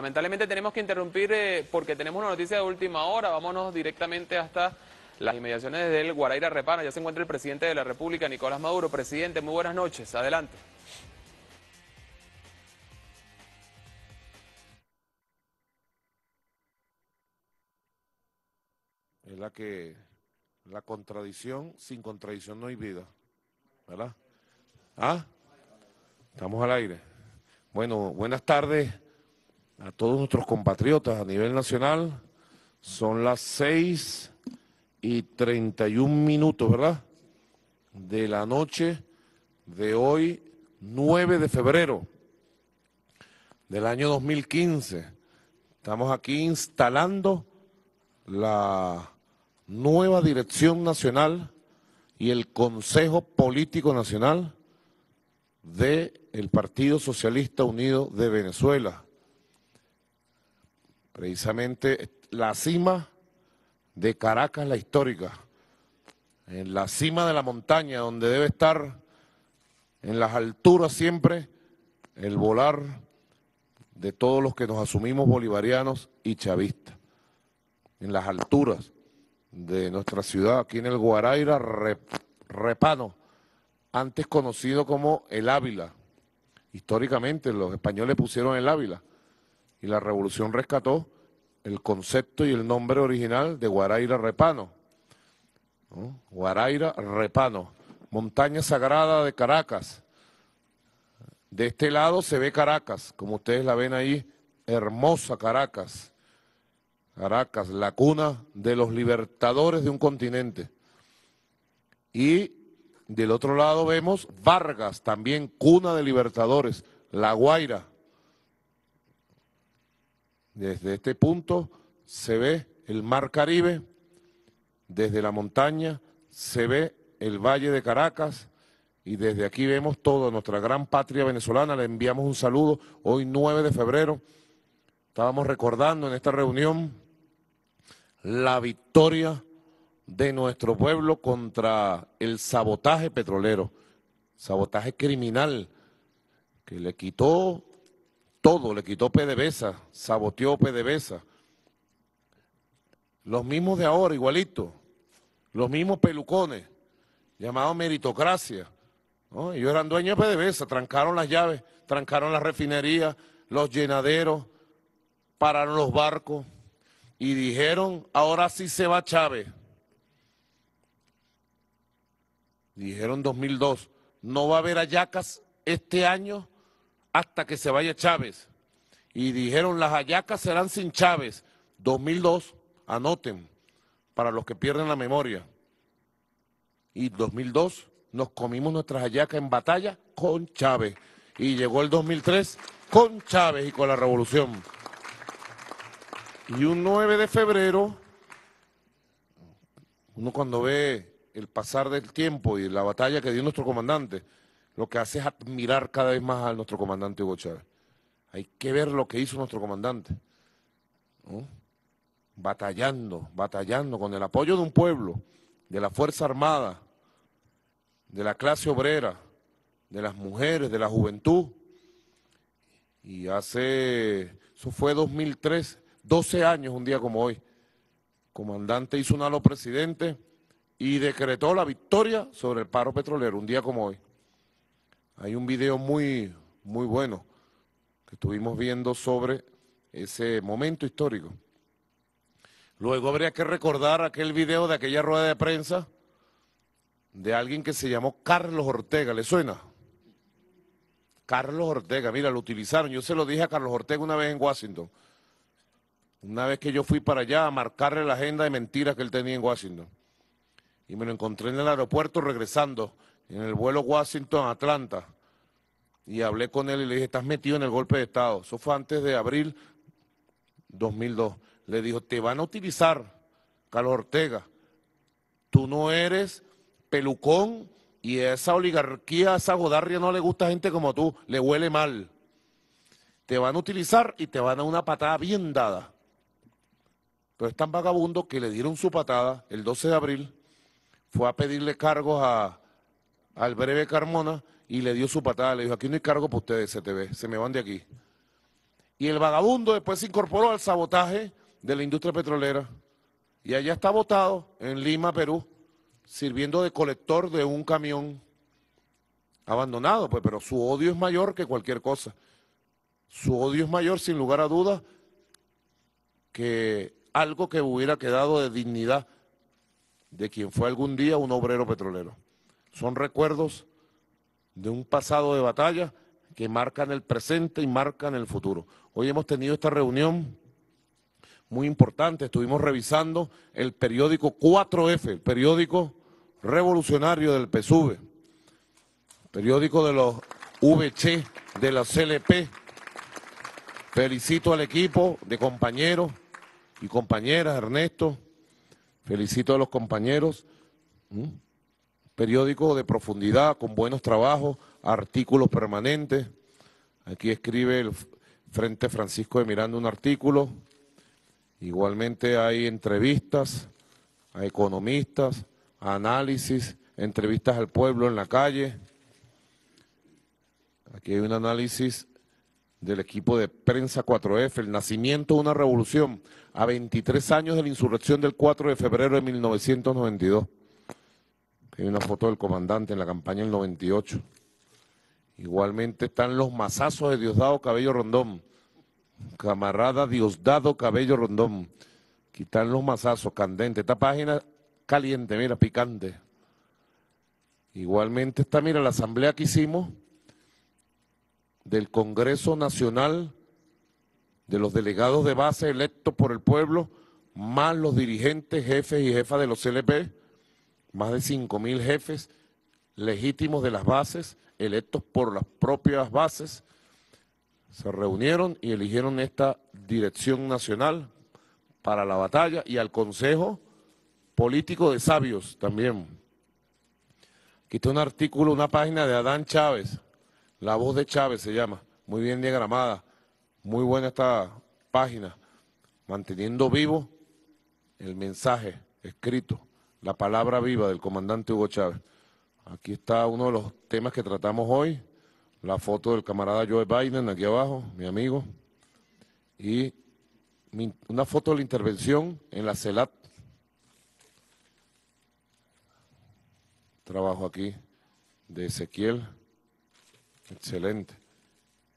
Lamentablemente tenemos que interrumpir eh, porque tenemos una noticia de última hora. Vámonos directamente hasta las inmediaciones del Guaraira Repana. Ya se encuentra el presidente de la República, Nicolás Maduro. Presidente, muy buenas noches. Adelante. Es la que la contradicción, sin contradicción no hay vida. ¿Verdad? ¿Ah? Estamos al aire. Bueno, buenas tardes a todos nuestros compatriotas a nivel nacional. Son las seis y 31 minutos, ¿verdad? De la noche de hoy, 9 de febrero del año 2015. Estamos aquí instalando la nueva dirección nacional y el Consejo Político Nacional del Partido Socialista Unido de Venezuela precisamente la cima de Caracas, la histórica, en la cima de la montaña, donde debe estar en las alturas siempre el volar de todos los que nos asumimos bolivarianos y chavistas. En las alturas de nuestra ciudad, aquí en el Guaraira Repano, antes conocido como el Ávila. Históricamente los españoles pusieron el Ávila y la revolución rescató el concepto y el nombre original de Guaraira Repano. ¿no? Repano, montaña sagrada de Caracas. De este lado se ve Caracas, como ustedes la ven ahí, hermosa Caracas. Caracas, la cuna de los libertadores de un continente. Y del otro lado vemos Vargas, también cuna de libertadores, La Guaira, desde este punto se ve el mar Caribe, desde la montaña se ve el valle de Caracas y desde aquí vemos toda nuestra gran patria venezolana. Le enviamos un saludo hoy 9 de febrero. Estábamos recordando en esta reunión la victoria de nuestro pueblo contra el sabotaje petrolero, sabotaje criminal que le quitó todo, le quitó PDVSA, saboteó PDVSA. Los mismos de ahora, igualito, los mismos pelucones, llamados meritocracia. Ellos eran dueños de PDVSA, trancaron las llaves, trancaron las refinerías, los llenaderos, pararon los barcos y dijeron, ahora sí se va Chávez. Dijeron 2002, no va a haber ayacas este año hasta que se vaya Chávez. Y dijeron, las hallacas serán sin Chávez. 2002, anoten, para los que pierden la memoria. Y 2002 nos comimos nuestras hallacas en batalla con Chávez. Y llegó el 2003 con Chávez y con la revolución. Y un 9 de febrero, uno cuando ve el pasar del tiempo y la batalla que dio nuestro comandante, lo que hace es admirar cada vez más a nuestro comandante Hugo Chávez. Hay que ver lo que hizo nuestro comandante. Batallando, batallando con el apoyo de un pueblo, de la Fuerza Armada, de la clase obrera, de las mujeres, de la juventud. Y hace, eso fue 2003, 12 años un día como hoy. Comandante hizo un halo presidente y decretó la victoria sobre el paro petrolero un día como hoy. Hay un video muy, muy bueno que estuvimos viendo sobre ese momento histórico. Luego habría que recordar aquel video de aquella rueda de prensa de alguien que se llamó Carlos Ortega, ¿le suena? Carlos Ortega, mira, lo utilizaron. Yo se lo dije a Carlos Ortega una vez en Washington. Una vez que yo fui para allá a marcarle la agenda de mentiras que él tenía en Washington. Y me lo encontré en el aeropuerto regresando en el vuelo Washington-Atlanta y hablé con él y le dije, estás metido en el golpe de Estado. Eso fue antes de abril 2002. Le dijo, te van a utilizar, Carlos Ortega. Tú no eres pelucón y esa oligarquía, esa godarria no le gusta gente como tú, le huele mal. Te van a utilizar y te van a una patada bien dada. Pero es tan vagabundo que le dieron su patada el 12 de abril, fue a pedirle cargos a, al breve Carmona y le dio su patada. Le dijo, aquí no hay cargo para ustedes, ve, se me van de aquí. Y el vagabundo después se incorporó al sabotaje de la industria petrolera. Y allá está votado, en Lima, Perú, sirviendo de colector de un camión abandonado, pues, pero su odio es mayor que cualquier cosa. Su odio es mayor, sin lugar a dudas, que algo que hubiera quedado de dignidad de quien fue algún día un obrero petrolero. Son recuerdos de un pasado de batalla que marcan el presente y marcan el futuro. Hoy hemos tenido esta reunión muy importante. Estuvimos revisando el periódico 4F, el periódico revolucionario del PSUV, periódico de los VC, de la CLP. Felicito al equipo de compañeros y compañeras, Ernesto. Felicito a los compañeros periódico de profundidad, con buenos trabajos, artículos permanentes. Aquí escribe el Frente Francisco de Miranda un artículo. Igualmente hay entrevistas a economistas, análisis, entrevistas al pueblo en la calle. Aquí hay un análisis del equipo de prensa 4F, el nacimiento de una revolución a 23 años de la insurrección del 4 de febrero de 1992. Hay una foto del comandante en la campaña del 98. Igualmente están los mazazos de Diosdado Cabello Rondón. Camarada Diosdado Cabello Rondón. Aquí los mazazos candente. Esta página caliente, mira, picante. Igualmente está, mira, la asamblea que hicimos del Congreso Nacional de los delegados de base electos por el pueblo, más los dirigentes, jefes y jefas de los CLP más de mil jefes legítimos de las bases, electos por las propias bases, se reunieron y eligieron esta dirección nacional para la batalla y al Consejo Político de Sabios también. Aquí está un artículo, una página de Adán Chávez, La Voz de Chávez se llama, muy bien diagramada, muy buena esta página, manteniendo vivo el mensaje escrito la palabra viva del comandante Hugo Chávez. Aquí está uno de los temas que tratamos hoy, la foto del camarada Joe Biden aquí abajo, mi amigo, y una foto de la intervención en la CELAT. Trabajo aquí de Ezequiel, excelente,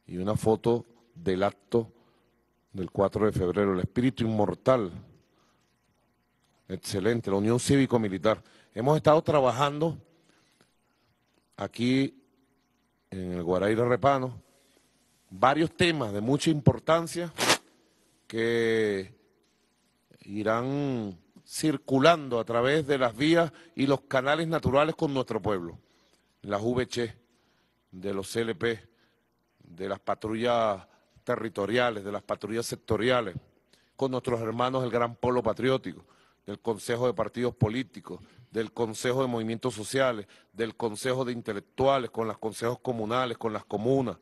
y una foto del acto del 4 de febrero, el espíritu inmortal Excelente, la Unión Cívico-Militar. Hemos estado trabajando aquí en el de Repano varios temas de mucha importancia que irán circulando a través de las vías y los canales naturales con nuestro pueblo. Las VC, de los CLP, de las patrullas territoriales, de las patrullas sectoriales, con nuestros hermanos del Gran Polo Patriótico del Consejo de Partidos Políticos, del Consejo de Movimientos Sociales, del Consejo de Intelectuales, con los consejos comunales, con las comunas.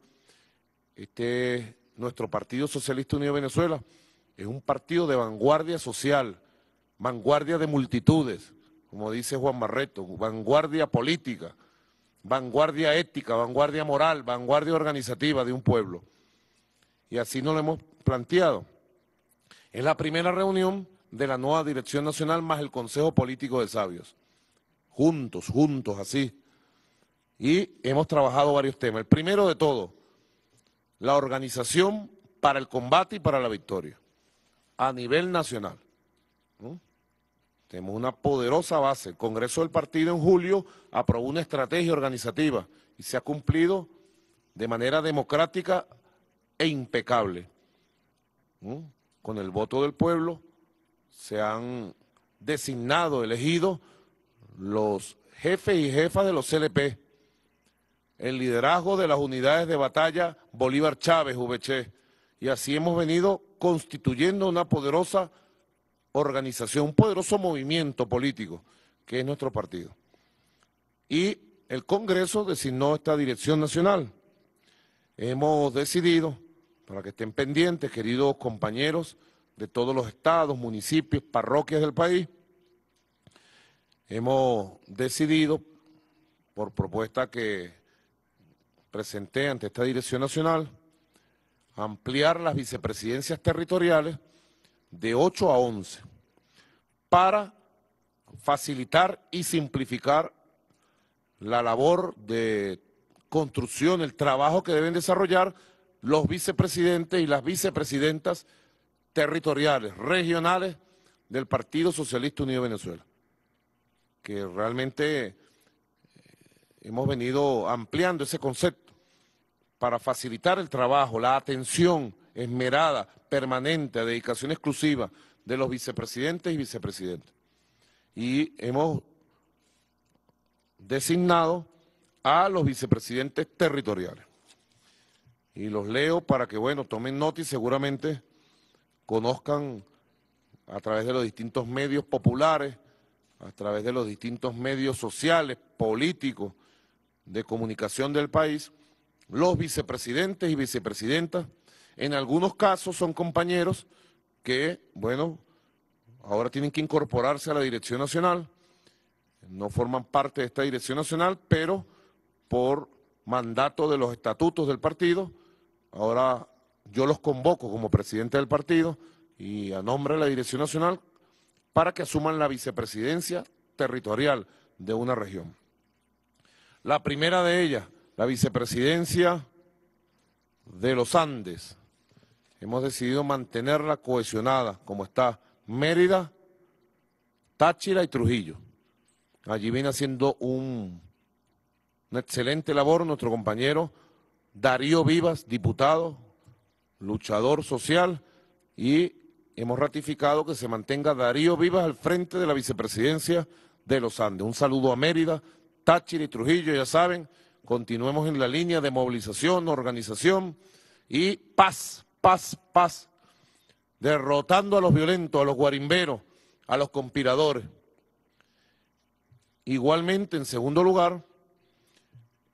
Este nuestro Partido Socialista Unido de Venezuela. Es un partido de vanguardia social, vanguardia de multitudes, como dice Juan Marreto, vanguardia política, vanguardia ética, vanguardia moral, vanguardia organizativa de un pueblo. Y así nos lo hemos planteado. En la primera reunión de la nueva Dirección Nacional más el Consejo Político de Sabios. Juntos, juntos, así. Y hemos trabajado varios temas. El primero de todo, la organización para el combate y para la victoria a nivel nacional. ¿Mm? Tenemos una poderosa base. El Congreso del Partido en julio aprobó una estrategia organizativa y se ha cumplido de manera democrática e impecable. ¿Mm? Con el voto del pueblo, se han designado, elegido los jefes y jefas de los CLP, el liderazgo de las unidades de batalla Bolívar Chávez, VC, y así hemos venido constituyendo una poderosa organización, un poderoso movimiento político, que es nuestro partido. Y el Congreso designó esta dirección nacional. Hemos decidido, para que estén pendientes, queridos compañeros, de todos los estados, municipios, parroquias del país, hemos decidido, por propuesta que presenté ante esta Dirección Nacional, ampliar las vicepresidencias territoriales de 8 a 11 para facilitar y simplificar la labor de construcción, el trabajo que deben desarrollar los vicepresidentes y las vicepresidentas territoriales, regionales del Partido Socialista Unido de Venezuela, que realmente eh, hemos venido ampliando ese concepto para facilitar el trabajo, la atención esmerada, permanente, dedicación exclusiva de los vicepresidentes y vicepresidentes. Y hemos designado a los vicepresidentes territoriales. Y los leo para que, bueno, tomen nota y seguramente conozcan a través de los distintos medios populares, a través de los distintos medios sociales, políticos, de comunicación del país, los vicepresidentes y vicepresidentas, en algunos casos son compañeros que, bueno, ahora tienen que incorporarse a la Dirección Nacional, no forman parte de esta Dirección Nacional, pero por mandato de los estatutos del partido, ahora yo los convoco como presidente del partido y a nombre de la Dirección Nacional para que asuman la vicepresidencia territorial de una región. La primera de ellas, la vicepresidencia de los Andes. Hemos decidido mantenerla cohesionada, como está Mérida, Táchira y Trujillo. Allí viene haciendo un, una excelente labor nuestro compañero Darío Vivas, diputado, luchador social, y hemos ratificado que se mantenga Darío Vivas al frente de la vicepresidencia de los Andes. Un saludo a Mérida, Táchira y Trujillo, ya saben, continuemos en la línea de movilización, organización y paz, paz, paz, derrotando a los violentos, a los guarimberos, a los conspiradores. Igualmente, en segundo lugar,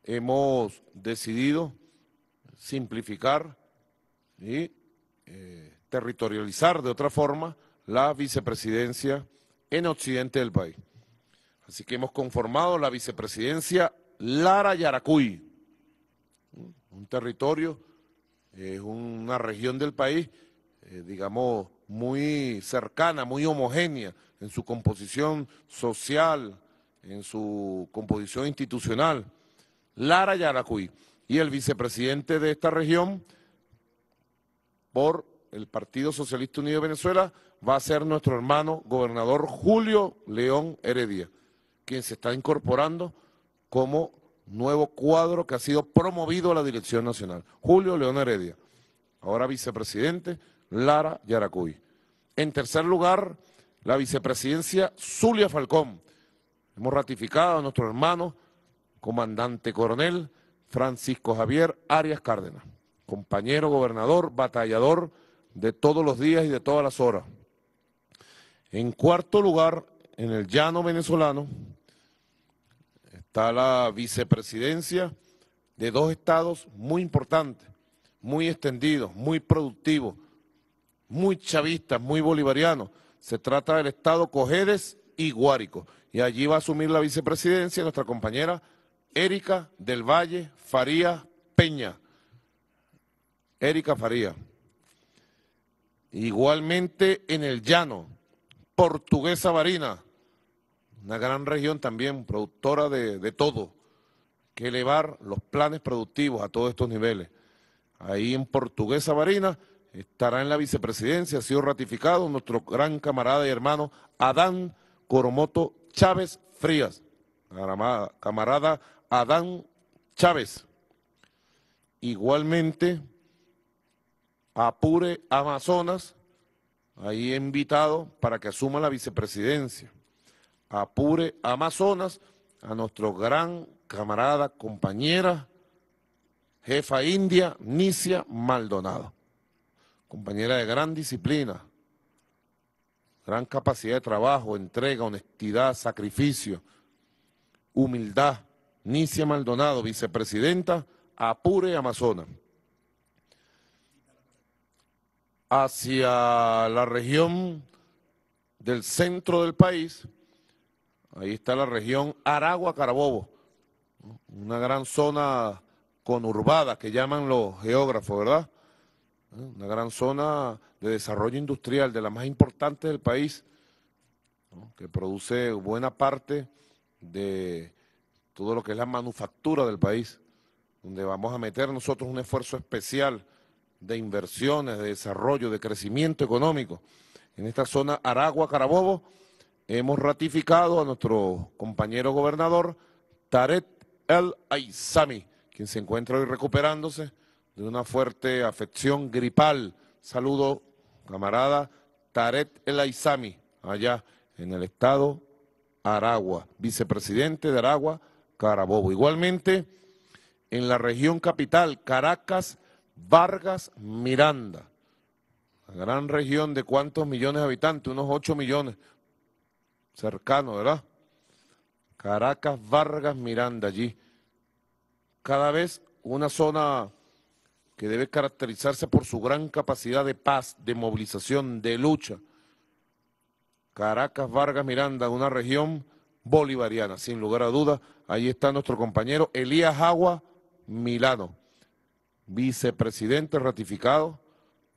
hemos decidido simplificar y eh, territorializar de otra forma la vicepresidencia en occidente del país. Así que hemos conformado la vicepresidencia Lara Yaracuy, un territorio, es eh, una región del país, eh, digamos, muy cercana, muy homogénea en su composición social, en su composición institucional, Lara Yaracuy. Y el vicepresidente de esta región por el Partido Socialista Unido de Venezuela va a ser nuestro hermano gobernador Julio León Heredia, quien se está incorporando como nuevo cuadro que ha sido promovido a la dirección nacional. Julio León Heredia, ahora vicepresidente Lara Yaracuy. En tercer lugar, la vicepresidencia Zulia Falcón. Hemos ratificado a nuestro hermano, comandante coronel Francisco Javier Arias Cárdenas compañero gobernador, batallador de todos los días y de todas las horas. En cuarto lugar, en el llano venezolano, está la vicepresidencia de dos estados muy importantes, muy extendidos, muy productivos, muy chavistas, muy bolivarianos. Se trata del estado Cojedes y Guárico. Y allí va a asumir la vicepresidencia nuestra compañera Erika del Valle Faría Peña. Erika Faría. Igualmente en el llano, Portuguesa Barina, una gran región también, productora de, todo, que elevar los planes productivos a todos estos niveles. Ahí en Portuguesa Barina estará en la vicepresidencia, ha sido ratificado nuestro gran camarada y hermano Adán Coromoto Chávez Frías, camarada Adán Chávez. Igualmente, Apure Amazonas, ahí invitado para que asuma la vicepresidencia. Apure Amazonas, a nuestro gran camarada, compañera, jefa india, Nicia Maldonado. Compañera de gran disciplina, gran capacidad de trabajo, entrega, honestidad, sacrificio, humildad. Nicia Maldonado, vicepresidenta, Apure Amazonas hacia la región del centro del país. Ahí está la región Aragua-Carabobo, una gran zona conurbada que llaman los geógrafos, ¿verdad? ¿Eh? Una gran zona de desarrollo industrial, de la más importante del país, que produce buena parte de todo lo que es la manufactura del país, donde vamos a meter nosotros un esfuerzo especial de inversiones, de desarrollo, de crecimiento económico en esta zona Aragua-Carabobo, hemos ratificado a nuestro compañero gobernador ...Taret El Aizami, quien se encuentra hoy recuperándose de una fuerte afección gripal. Saludo, camarada Taret El Aizami, allá en el estado Aragua, vicepresidente de Aragua, Carabobo. Igualmente, en la región capital, Caracas, Vargas Miranda. La gran región de cuántos millones de habitantes, unos 8 millones, cercano, ¿verdad? Caracas, Vargas Miranda, allí. Cada vez una zona que debe caracterizarse por su gran capacidad de paz, de movilización, de lucha. Caracas, Vargas Miranda, una región bolivariana, sin lugar a dudas. Ahí está nuestro compañero Elías Agua Milano vicepresidente ratificado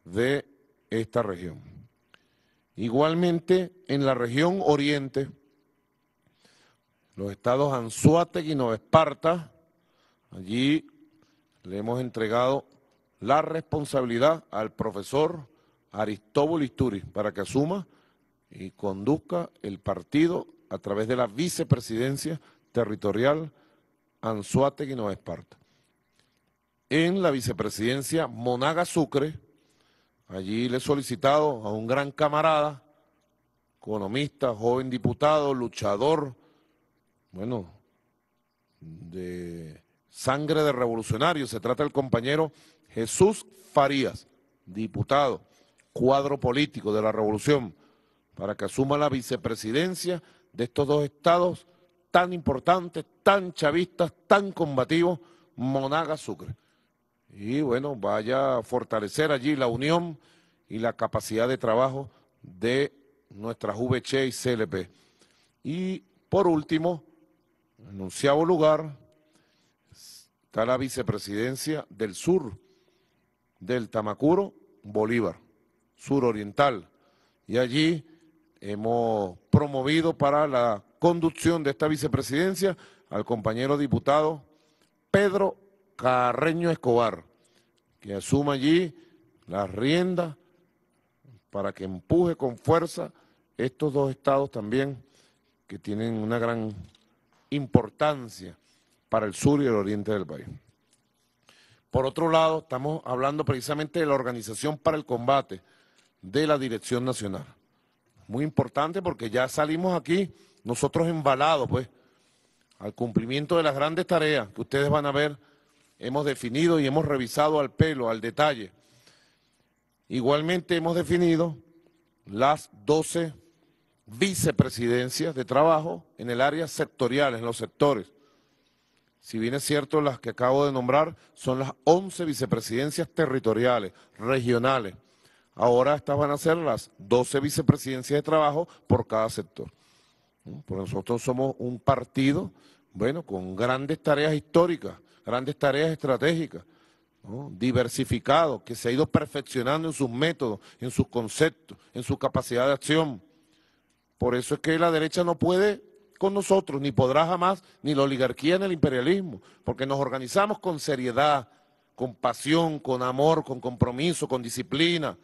de esta región. Igualmente, en la región oriente, los estados Anzuate y Nueva Esparta, allí le hemos entregado la responsabilidad al profesor Aristóbulo Isturiz para que asuma y conduzca el partido a través de la vicepresidencia territorial Anzuate y Nueva Esparta en la vicepresidencia Monaga Sucre. Allí le he solicitado a un gran camarada, economista, joven diputado, luchador, bueno, de sangre de revolucionario. Se trata del compañero Jesús Farías, diputado, cuadro político de la revolución, para que asuma la vicepresidencia de estos dos estados tan importantes, tan chavistas, tan combativos, Monaga Sucre y bueno, vaya a fortalecer allí la unión y la capacidad de trabajo de nuestra VCH y CLP. Y por último, en anunciado lugar, está la vicepresidencia del sur del Tamacuro, Bolívar, suroriental. Y allí hemos promovido para la conducción de esta vicepresidencia al compañero diputado Pedro Carreño Escobar, que asuma allí la riendas para que empuje con fuerza estos dos estados también que tienen una gran importancia para el sur y el oriente del país. Por otro lado, estamos hablando precisamente de la Organización para el Combate de la Dirección Nacional. Muy importante porque ya salimos aquí nosotros embalados, pues, al cumplimiento de las grandes tareas que ustedes van a ver hemos definido y hemos revisado al pelo, al detalle. Igualmente hemos definido las 12 vicepresidencias de trabajo en el área sectorial, en los sectores. Si bien es cierto, las que acabo de nombrar son las 11 vicepresidencias territoriales, regionales. Ahora estas van a ser las 12 vicepresidencias de trabajo por cada sector. Por nosotros somos un partido, bueno, con grandes tareas históricas grandes tareas estratégicas, diversificados, que se ha ido perfeccionando en sus métodos, en sus conceptos, en su capacidad de acción. Por eso es que la derecha no puede con nosotros, ni podrá jamás, ni la oligarquía ni el imperialismo, porque nos organizamos con seriedad, con pasión, con amor, con compromiso, con disciplina,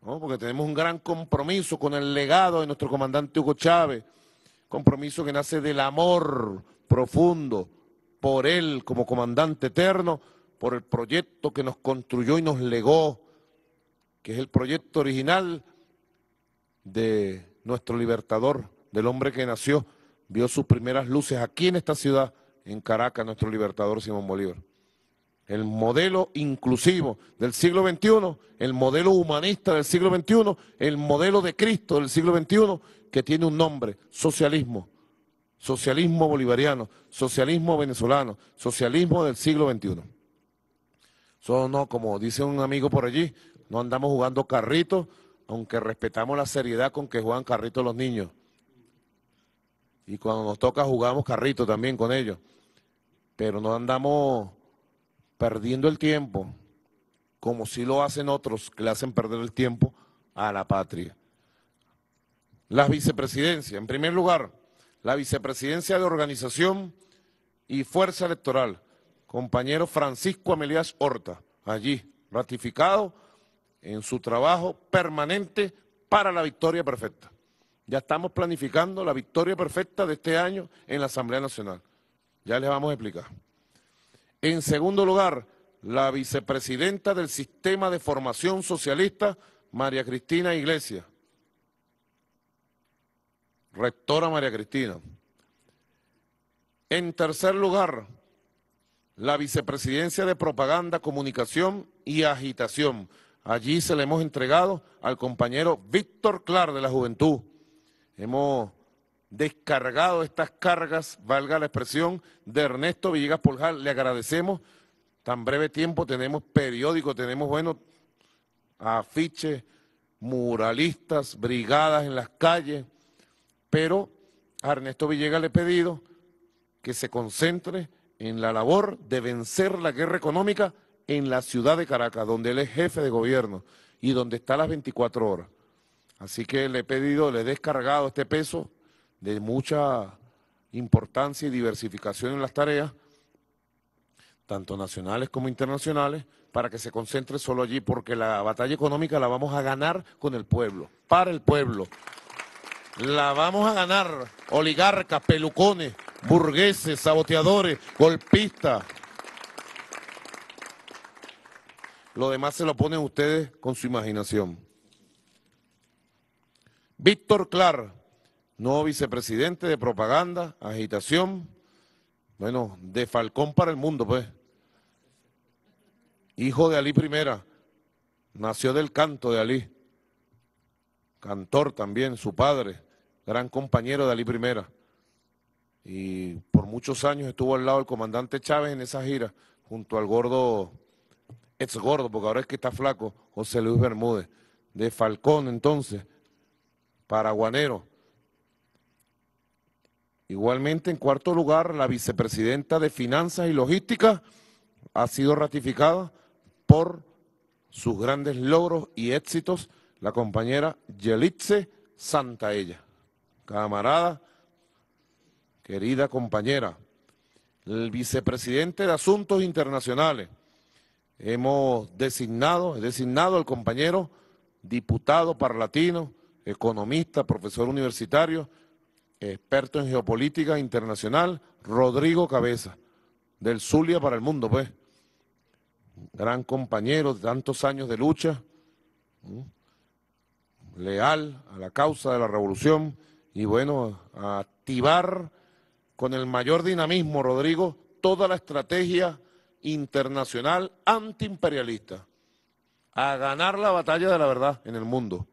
porque tenemos un gran compromiso con el legado de nuestro comandante Hugo Chávez, compromiso que nace del amor profundo, por él como comandante eterno, por el proyecto que nos construyó y nos legó, que es el proyecto original de nuestro libertador, del hombre que nació, vio sus primeras luces aquí en esta ciudad, en Caracas, nuestro libertador Simón Bolívar. El modelo inclusivo del siglo XXI, el modelo humanista del siglo XXI, el modelo de Cristo del siglo XXI, que tiene un nombre, socialismo socialismo bolivariano, socialismo venezolano, socialismo del siglo XXI. Son no, como dice un amigo por allí, no andamos jugando carritos, aunque respetamos la seriedad con que juegan carritos los niños. Y cuando nos toca jugamos carrito también con ellos. Pero no andamos perdiendo el tiempo, como si lo hacen otros que le hacen perder el tiempo a la patria. Las vicepresidencias, en primer lugar, la vicepresidencia de organización y fuerza electoral, compañero Francisco Amelías Horta, allí ratificado en su trabajo permanente para la victoria perfecta. Ya estamos planificando la victoria perfecta de este año en la Asamblea Nacional. Ya les vamos a explicar. En segundo lugar, la vicepresidenta del Sistema de Formación Socialista, María Cristina Iglesias, rectora María Cristina. En tercer lugar, la vicepresidencia de propaganda, comunicación y agitación. Allí se le hemos entregado al compañero Víctor Clar de la Juventud. Hemos descargado estas cargas, valga la expresión, de Ernesto Villegas Poljal. Le agradecemos. Tan breve tiempo tenemos periódico, tenemos, bueno, afiches, muralistas, brigadas en las calles pero a Ernesto Villegas le he pedido que se concentre en la labor de vencer la guerra económica en la ciudad de Caracas, donde él es jefe de gobierno y donde está las 24 horas. Así que le he pedido, le he descargado este peso de mucha importancia y diversificación en las tareas, tanto nacionales como internacionales, para que se concentre solo allí, porque la batalla económica la vamos a ganar con el pueblo, para el pueblo, la vamos a ganar. Oligarcas, pelucones, burgueses, saboteadores, golpistas. Lo demás se lo ponen ustedes con su imaginación. Víctor Clar, nuevo vicepresidente de propaganda, agitación, bueno, de Falcón para el mundo, pues. Hijo de Alí I, nació del canto de Alí cantor también, su padre, gran compañero de Ali Primera. Y por muchos años estuvo al lado del comandante Chávez en esa gira, junto al gordo, ex gordo, porque ahora es que está flaco, José Luis Bermúdez, de Falcón entonces, paraguanero. Igualmente, en cuarto lugar, la vicepresidenta de Finanzas y Logística ha sido ratificada por sus grandes logros y éxitos la compañera Yelitze Santaella. Camarada, querida compañera, el vicepresidente de Asuntos Internacionales, hemos designado, he designado al compañero diputado parlatino, economista, profesor universitario, experto en geopolítica internacional, Rodrigo Cabeza, del Zulia para el mundo, pues. Gran compañero de tantos años de lucha leal a la causa de la revolución y bueno, a activar con el mayor dinamismo, Rodrigo, toda la estrategia internacional antiimperialista, a ganar la batalla de la verdad en el mundo.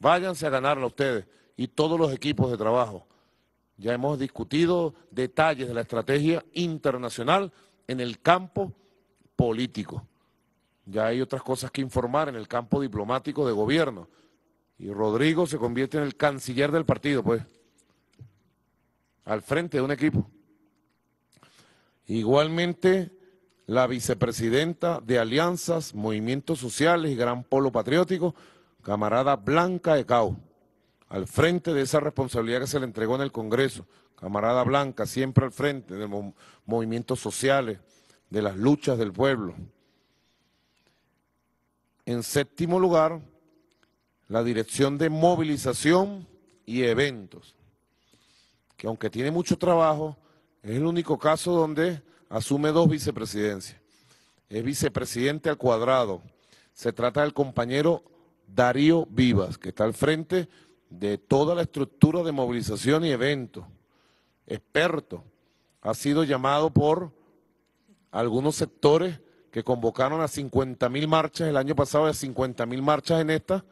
Váyanse a ganarla ustedes y todos los equipos de trabajo. Ya hemos discutido detalles de la estrategia internacional en el campo político. Ya hay otras cosas que informar en el campo diplomático de gobierno. Y Rodrigo se convierte en el canciller del partido, pues. Al frente de un equipo. Igualmente, la vicepresidenta de Alianzas, Movimientos Sociales y Gran Polo Patriótico, camarada Blanca de Cao. al frente de esa responsabilidad que se le entregó en el Congreso. Camarada Blanca, siempre al frente de los movimientos sociales, de las luchas del pueblo. En séptimo lugar, la Dirección de Movilización y Eventos, que aunque tiene mucho trabajo, es el único caso donde asume dos vicepresidencias. Es vicepresidente al cuadrado. Se trata del compañero Darío Vivas, que está al frente de toda la estructura de movilización y eventos. Experto. Ha sido llamado por algunos sectores que convocaron a 50.000 marchas el año pasado y a 50.000 marchas en esta,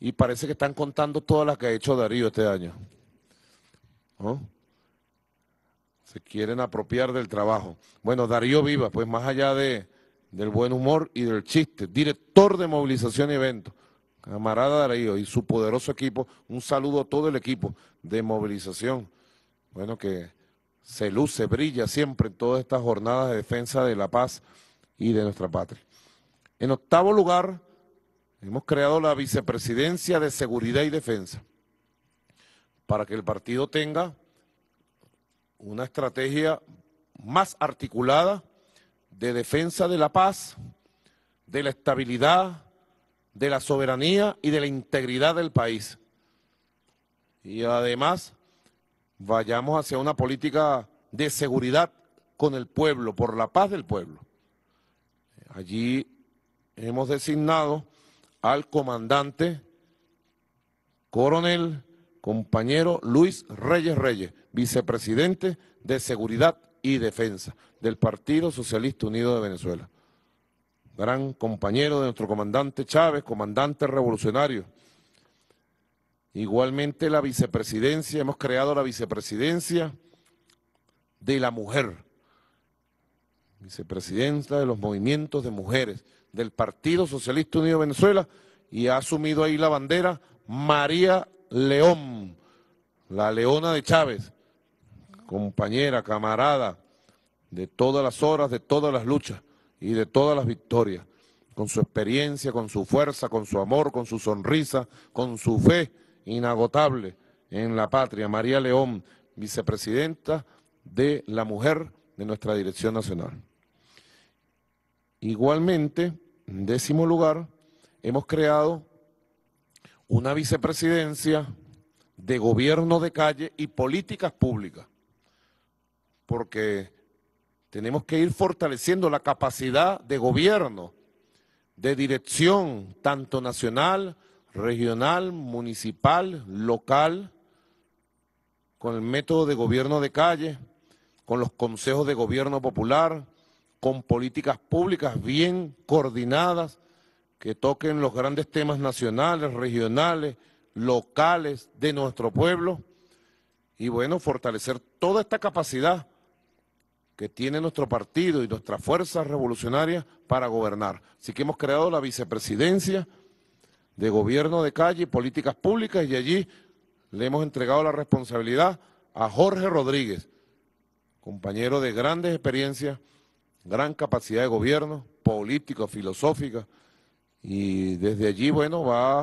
y parece que están contando todas las que ha hecho Darío este año. ¿Oh? Se quieren apropiar del trabajo. Bueno, Darío Viva, pues más allá de, del buen humor y del chiste, director de movilización y eventos. Camarada Darío y su poderoso equipo, un saludo a todo el equipo de movilización. Bueno, que se luce, brilla siempre en todas estas jornadas de defensa de la paz y de nuestra patria. En octavo lugar, Hemos creado la Vicepresidencia de Seguridad y Defensa para que el partido tenga una estrategia más articulada de defensa de la paz, de la estabilidad, de la soberanía y de la integridad del país. Y además vayamos hacia una política de seguridad con el pueblo, por la paz del pueblo. Allí hemos designado al comandante, coronel, compañero Luis Reyes Reyes, vicepresidente de Seguridad y Defensa del Partido Socialista Unido de Venezuela. Gran compañero de nuestro comandante Chávez, comandante revolucionario. Igualmente la vicepresidencia, hemos creado la vicepresidencia de la mujer vicepresidenta de los movimientos de mujeres del Partido Socialista Unido de Venezuela y ha asumido ahí la bandera María León, la leona de Chávez, compañera, camarada de todas las horas, de todas las luchas y de todas las victorias, con su experiencia, con su fuerza, con su amor, con su sonrisa, con su fe inagotable en la patria. María León, vicepresidenta de la mujer de nuestra Dirección Nacional. Igualmente, en décimo lugar, hemos creado una vicepresidencia de gobierno de calle y políticas públicas, porque tenemos que ir fortaleciendo la capacidad de gobierno, de dirección, tanto nacional, regional, municipal, local, con el método de gobierno de calle, con los consejos de gobierno popular, con políticas públicas bien coordinadas que toquen los grandes temas nacionales, regionales, locales de nuestro pueblo y bueno, fortalecer toda esta capacidad que tiene nuestro partido y nuestras fuerzas revolucionarias para gobernar. Así que hemos creado la vicepresidencia de gobierno de calle y políticas públicas y allí le hemos entregado la responsabilidad a Jorge Rodríguez, compañero de grandes experiencias gran capacidad de gobierno, político, filosófica, y desde allí, bueno, va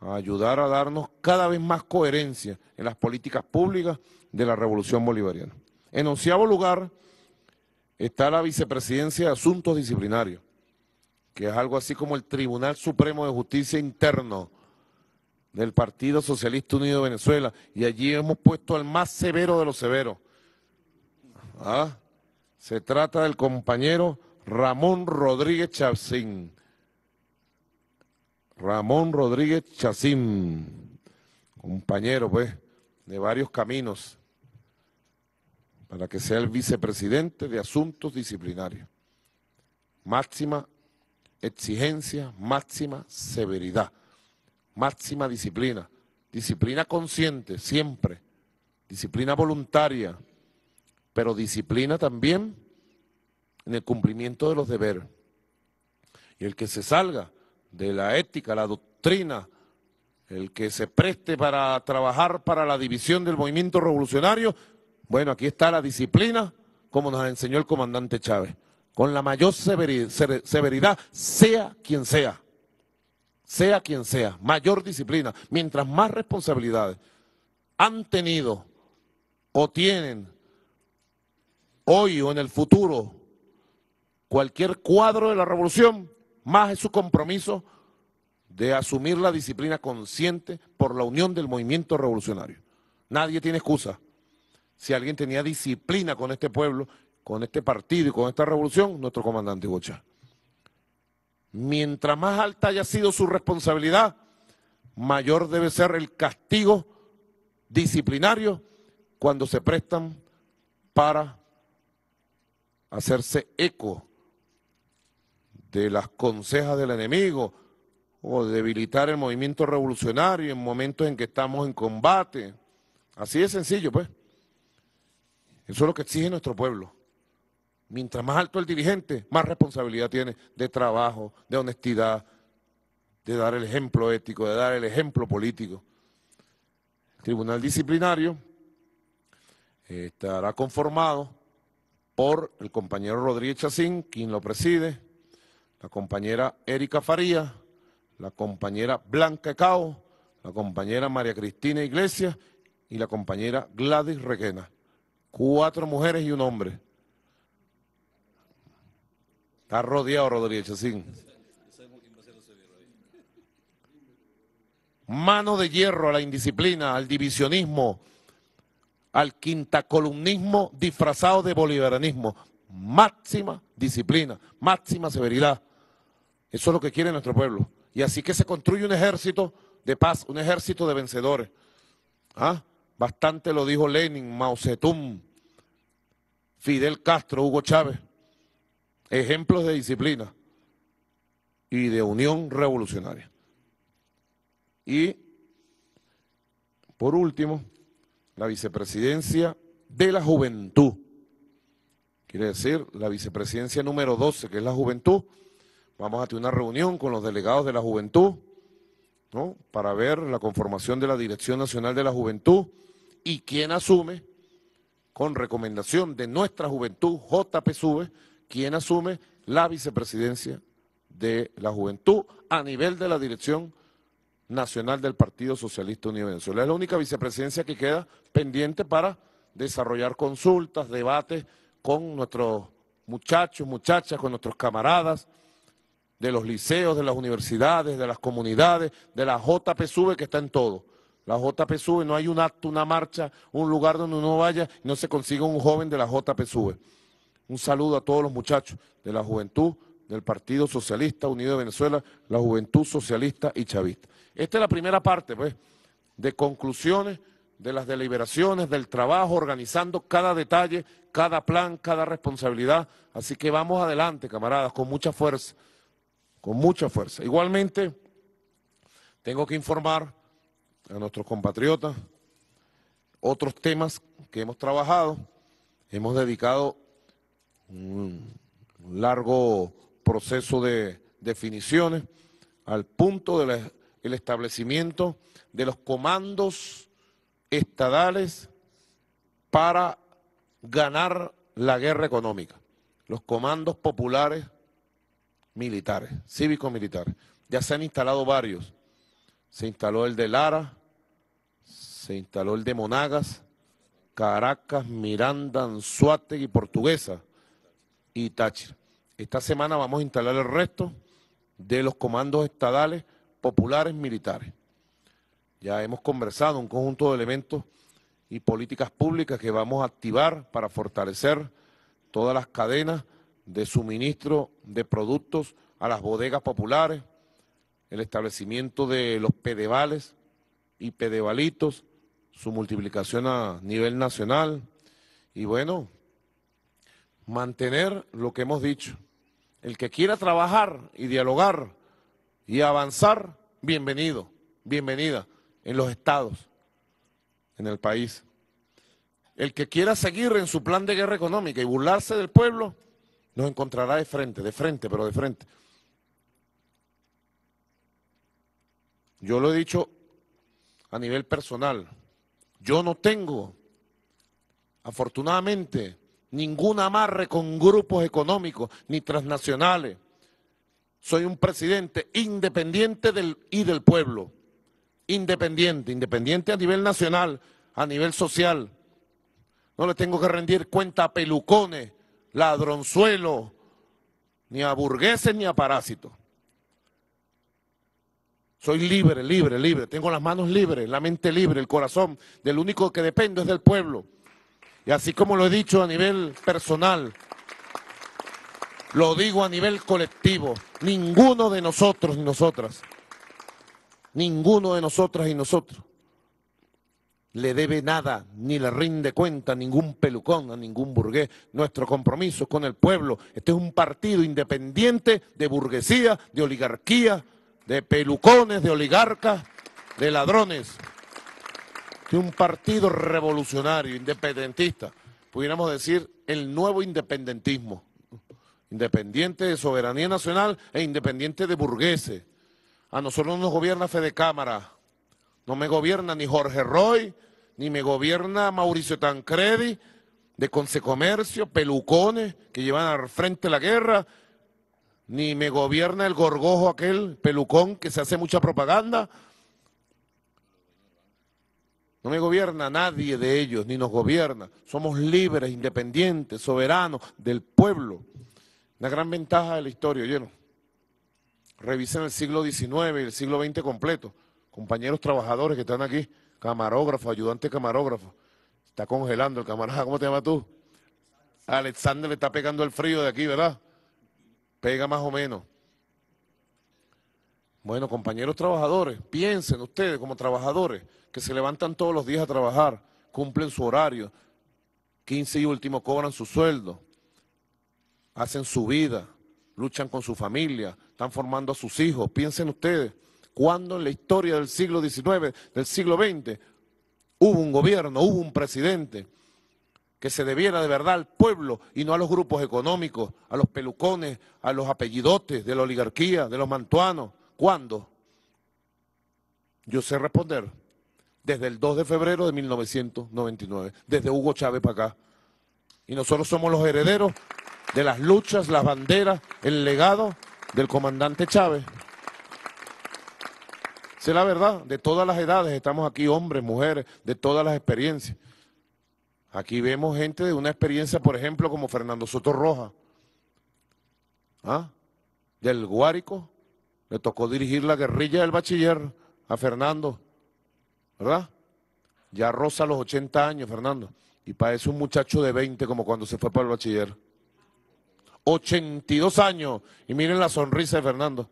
a ayudar a darnos cada vez más coherencia en las políticas públicas de la revolución bolivariana. En onceavo lugar está la vicepresidencia de asuntos disciplinarios, que es algo así como el Tribunal Supremo de Justicia Interno del Partido Socialista Unido de Venezuela, y allí hemos puesto al más severo de los severos, ¿ah? Se trata del compañero Ramón Rodríguez Chacín. Ramón Rodríguez Chacín, compañero, pues, de varios caminos, para que sea el vicepresidente de Asuntos Disciplinarios. Máxima exigencia, máxima severidad, máxima disciplina, disciplina consciente, siempre, disciplina voluntaria, pero disciplina también en el cumplimiento de los deberes. Y el que se salga de la ética, la doctrina, el que se preste para trabajar para la división del movimiento revolucionario, bueno, aquí está la disciplina, como nos enseñó el comandante Chávez, con la mayor severidad, sea quien sea, sea quien sea, mayor disciplina, mientras más responsabilidades han tenido o tienen hoy o en el futuro, cualquier cuadro de la revolución, más es su compromiso de asumir la disciplina consciente por la unión del movimiento revolucionario. Nadie tiene excusa. Si alguien tenía disciplina con este pueblo, con este partido y con esta revolución, nuestro comandante Hugo Mientras más alta haya sido su responsabilidad, mayor debe ser el castigo disciplinario cuando se prestan para hacerse eco de las consejas del enemigo o debilitar el movimiento revolucionario en momentos en que estamos en combate. Así de sencillo, pues. Eso es lo que exige nuestro pueblo. Mientras más alto el dirigente, más responsabilidad tiene de trabajo, de honestidad, de dar el ejemplo ético, de dar el ejemplo político. El Tribunal Disciplinario eh, estará conformado por el compañero Rodríguez Chacín, quien lo preside, la compañera Erika Faría, la compañera Blanca Cao, la compañera María Cristina Iglesias y la compañera Gladys Requena. Cuatro mujeres y un hombre. Está rodeado Rodríguez Chacín. Mano de hierro a la indisciplina, al divisionismo, al quintacolumnismo disfrazado de bolivarianismo. Máxima disciplina, máxima severidad. Eso es lo que quiere nuestro pueblo. Y así que se construye un ejército de paz, un ejército de vencedores. ¿Ah? Bastante lo dijo Lenin, Mao Zedong, Fidel Castro, Hugo Chávez. Ejemplos de disciplina y de unión revolucionaria. Y, por último, la vicepresidencia de la juventud. Quiere decir, la vicepresidencia número 12, que es la juventud. Vamos a tener una reunión con los delegados de la juventud, ¿no? Para ver la conformación de la Dirección Nacional de la Juventud y quién asume, con recomendación de nuestra juventud, JPSUV, quién asume la vicepresidencia de la juventud a nivel de la Dirección nacional del Partido Socialista Unido Es la única vicepresidencia que queda pendiente para desarrollar consultas, debates con nuestros muchachos, muchachas, con nuestros camaradas de los liceos, de las universidades, de las comunidades, de la JPSUV que está en todo. La JPSUV, no hay un acto, una marcha, un lugar donde uno vaya y no se consiga un joven de la JPSUV. Un saludo a todos los muchachos de la juventud del Partido Socialista Unido de Venezuela, la Juventud Socialista y Chavista. Esta es la primera parte, pues, de conclusiones de las deliberaciones, del trabajo, organizando cada detalle, cada plan, cada responsabilidad. Así que vamos adelante, camaradas, con mucha fuerza, con mucha fuerza. Igualmente, tengo que informar a nuestros compatriotas otros temas que hemos trabajado. Hemos dedicado un largo proceso de definiciones, al punto del establecimiento de los comandos estadales para ganar la guerra económica, los comandos populares militares, cívicos militares Ya se han instalado varios. Se instaló el de Lara, se instaló el de Monagas, Caracas, Miranda, y Portuguesa y Táchira. Esta semana vamos a instalar el resto de los comandos estadales populares militares. Ya hemos conversado un conjunto de elementos y políticas públicas que vamos a activar para fortalecer todas las cadenas de suministro de productos a las bodegas populares, el establecimiento de los pedevales y pedevalitos, su multiplicación a nivel nacional y bueno, mantener lo que hemos dicho, el que quiera trabajar y dialogar y avanzar, bienvenido, bienvenida en los estados, en el país. El que quiera seguir en su plan de guerra económica y burlarse del pueblo, nos encontrará de frente, de frente, pero de frente. Yo lo he dicho a nivel personal. Yo no tengo, afortunadamente, ningún amarre con grupos económicos ni transnacionales. Soy un presidente independiente del, y del pueblo. Independiente, independiente a nivel nacional, a nivel social. No le tengo que rendir cuenta a pelucones, ladronzuelos, ni a burgueses ni a parásitos. Soy libre, libre, libre. Tengo las manos libres, la mente libre, el corazón. Del único que dependo es del pueblo. Y así como lo he dicho a nivel personal, lo digo a nivel colectivo, ninguno de nosotros y nosotras, ninguno de nosotras y nosotros le debe nada, ni le rinde cuenta a ningún pelucón, a ningún burgués. Nuestro compromiso es con el pueblo. Este es un partido independiente de burguesía, de oligarquía, de pelucones, de oligarcas, de ladrones de un partido revolucionario, independentista, pudiéramos decir el nuevo independentismo, independiente de soberanía nacional e independiente de burgueses. A nosotros nos gobierna Fede Cámara, no me gobierna ni Jorge Roy, ni me gobierna Mauricio Tancredi, de Consecomercio, pelucones que llevan al frente la guerra, ni me gobierna el gorgojo aquel pelucón que se hace mucha propaganda, no me gobierna nadie de ellos, ni nos gobierna. Somos libres, independientes, soberanos del pueblo. Una gran ventaja de la historia, lleno. Revisen el siglo XIX y el siglo XX completo. Compañeros trabajadores que están aquí, camarógrafo, ayudante camarógrafo. Está congelando el camarada, ¿cómo te llamas tú? Alexander le está pegando el frío de aquí, ¿verdad? Pega más o menos. Bueno, compañeros trabajadores, piensen ustedes como trabajadores que se levantan todos los días a trabajar, cumplen su horario, 15 y último cobran su sueldo, hacen su vida, luchan con su familia, están formando a sus hijos. Piensen ustedes, ¿cuándo en la historia del siglo XIX, del siglo XX, hubo un gobierno, hubo un presidente que se debiera de verdad al pueblo y no a los grupos económicos, a los pelucones, a los apellidotes de la oligarquía, de los mantuanos? ¿Cuándo? Yo sé responder desde el 2 de febrero de 1999, desde Hugo Chávez para acá. Y nosotros somos los herederos de las luchas, las banderas, el legado del comandante Chávez. Sé la verdad, de todas las edades estamos aquí, hombres, mujeres, de todas las experiencias. Aquí vemos gente de una experiencia, por ejemplo, como Fernando Soto Roja, ¿ah? del Guárico, le tocó dirigir la guerrilla del bachiller a Fernando ¿verdad? Ya rosa los 80 años, Fernando, y parece un muchacho de 20 como cuando se fue para el bachiller. 82 años, y miren la sonrisa de Fernando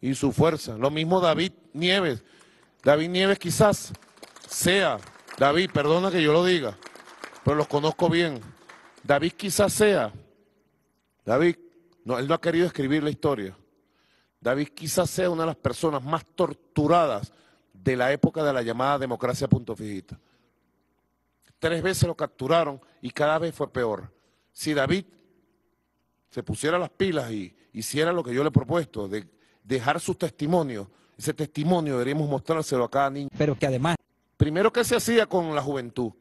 y su fuerza. Lo mismo David Nieves. David Nieves quizás sea, David, perdona que yo lo diga, pero los conozco bien. David quizás sea, David, no, él no ha querido escribir la historia. David quizás sea una de las personas más torturadas de la época de la llamada democracia punto fijita. Tres veces lo capturaron y cada vez fue peor. Si David se pusiera las pilas y hiciera lo que yo le he propuesto, de dejar su testimonio, ese testimonio deberíamos mostrárselo a cada niño. Pero que además... Primero, ¿qué se hacía con la juventud?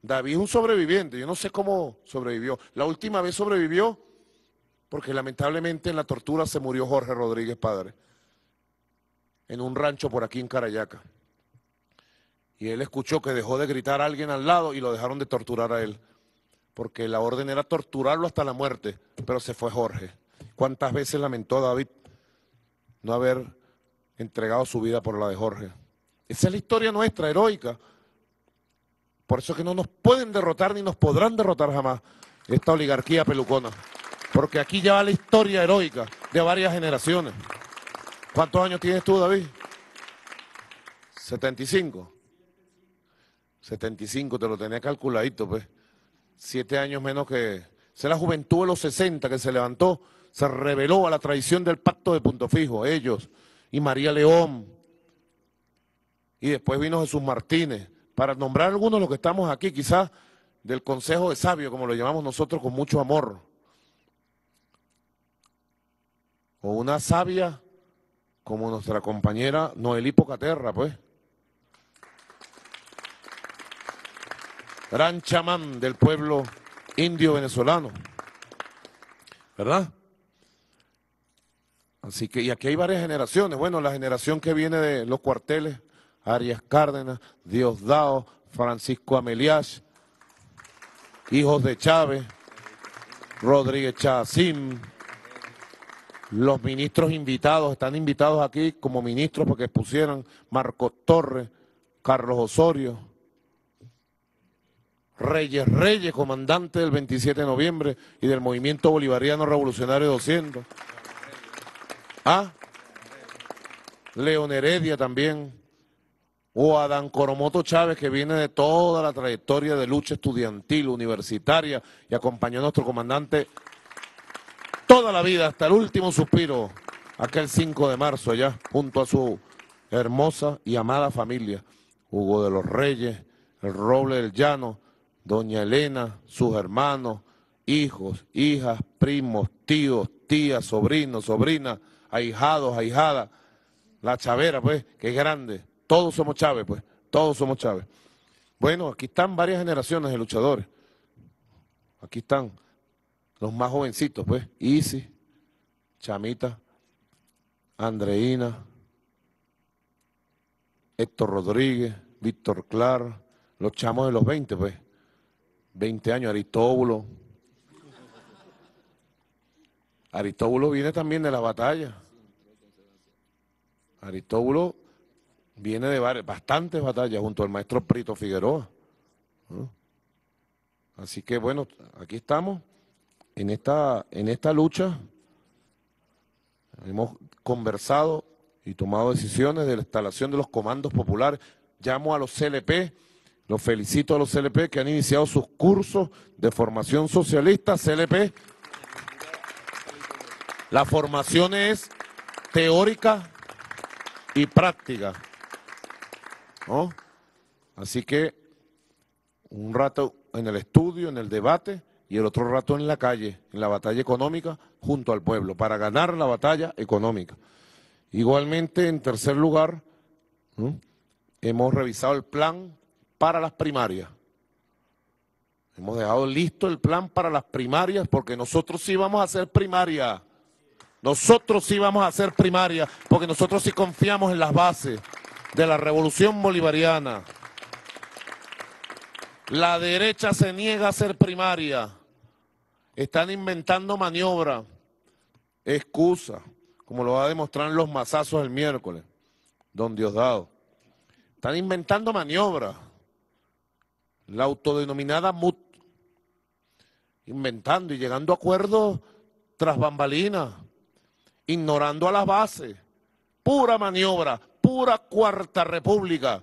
David es un sobreviviente, yo no sé cómo sobrevivió. La última vez sobrevivió porque lamentablemente en la tortura se murió Jorge Rodríguez Padre en un rancho por aquí en Carayaca. Y él escuchó que dejó de gritar a alguien al lado y lo dejaron de torturar a él. Porque la orden era torturarlo hasta la muerte, pero se fue Jorge. ¿Cuántas veces lamentó David no haber entregado su vida por la de Jorge? Esa es la historia nuestra, heroica. Por eso que no nos pueden derrotar ni nos podrán derrotar jamás esta oligarquía pelucona. Porque aquí ya va la historia heroica de varias generaciones. ¿Cuántos años tienes tú, David? 75. 75, te lo tenía calculadito, pues. Siete años menos que... Es la juventud de los 60 que se levantó, se reveló a la traición del pacto de Punto Fijo, ellos, y María León. Y después vino Jesús Martínez, para nombrar algunos de los que estamos aquí, quizás del Consejo de Sabios, como lo llamamos nosotros con mucho amor. O una sabia como nuestra compañera Noelí Pocaterra, pues. Gran chamán del pueblo indio venezolano. ¿Verdad? Así que, y aquí hay varias generaciones. Bueno, la generación que viene de los cuarteles, Arias Cárdenas, Diosdado, Francisco amelias hijos de Chávez, Rodríguez Chacín, los ministros invitados, están invitados aquí como ministros porque expusieran, Marcos Torres, Carlos Osorio, Reyes Reyes, comandante del 27 de noviembre y del Movimiento Bolivariano Revolucionario 200. ¿Ah? León Heredia también, o Adán Coromoto Chávez, que viene de toda la trayectoria de lucha estudiantil, universitaria, y acompañó a nuestro comandante toda la vida, hasta el último suspiro, aquel 5 de marzo allá, junto a su hermosa y amada familia, Hugo de los Reyes, el Roble del Llano, Doña Elena, sus hermanos, hijos, hijas, primos, tíos, tías, sobrinos, sobrinas, ahijados, ahijadas, la Chavera, pues, que es grande, todos somos Chávez, pues, todos somos Chávez. Bueno, aquí están varias generaciones de luchadores, aquí están los más jovencitos, pues, Isis, Chamita, Andreina, Héctor Rodríguez, Víctor Claro, los chamos de los 20, pues, 20 años, Aristóbulo. Aristóbulo viene también de la batalla. Aristóbulo viene de bastantes batallas junto al maestro Prito Figueroa. Así que bueno, aquí estamos en esta, en esta lucha hemos conversado y tomado decisiones de la instalación de los comandos populares. Llamo a los CLP, los felicito a los CLP que han iniciado sus cursos de formación socialista. CLP, la formación es teórica y práctica. Así que un rato en el estudio, en el debate y el otro rato en la calle, en la batalla económica, junto al pueblo, para ganar la batalla económica. Igualmente, en tercer lugar, hemos revisado el plan para las primarias. Hemos dejado listo el plan para las primarias porque nosotros sí vamos a hacer primaria. Nosotros sí vamos a hacer primaria porque nosotros sí confiamos en las bases de la revolución bolivariana. La derecha se niega a ser primaria. Están inventando maniobras, excusas, como lo va a demostrar los masazos el miércoles, don Diosdado. Están inventando maniobras, la autodenominada MUT, inventando y llegando a acuerdos tras bambalinas, ignorando a las bases, pura maniobra, pura cuarta república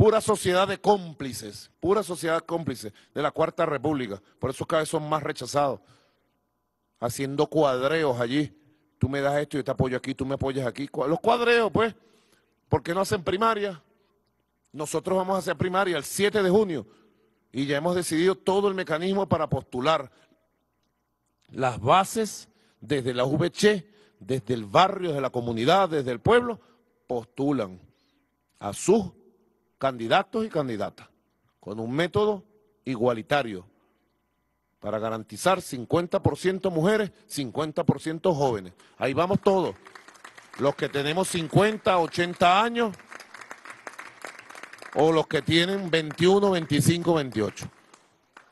pura sociedad de cómplices, pura sociedad cómplices de la Cuarta República. Por eso cada vez son más rechazados, haciendo cuadreos allí. Tú me das esto, yo te apoyo aquí, tú me apoyas aquí. Los cuadreos, pues, ¿por qué no hacen primaria? Nosotros vamos a hacer primaria el 7 de junio y ya hemos decidido todo el mecanismo para postular las bases desde la VC, desde el barrio, desde la comunidad, desde el pueblo, postulan a sus candidatos y candidatas, con un método igualitario para garantizar 50% mujeres, 50% jóvenes. Ahí vamos todos. Los que tenemos 50, 80 años o los que tienen 21, 25, 28.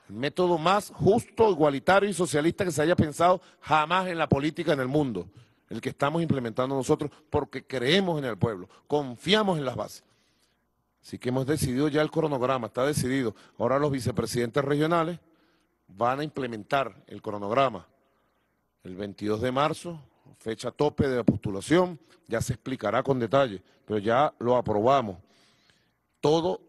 El método más justo, igualitario y socialista que se haya pensado jamás en la política en el mundo. El que estamos implementando nosotros porque creemos en el pueblo, confiamos en las bases. Así que hemos decidido ya el cronograma, está decidido. Ahora los vicepresidentes regionales van a implementar el cronograma. El 22 de marzo, fecha tope de la postulación, ya se explicará con detalle, pero ya lo aprobamos. Todo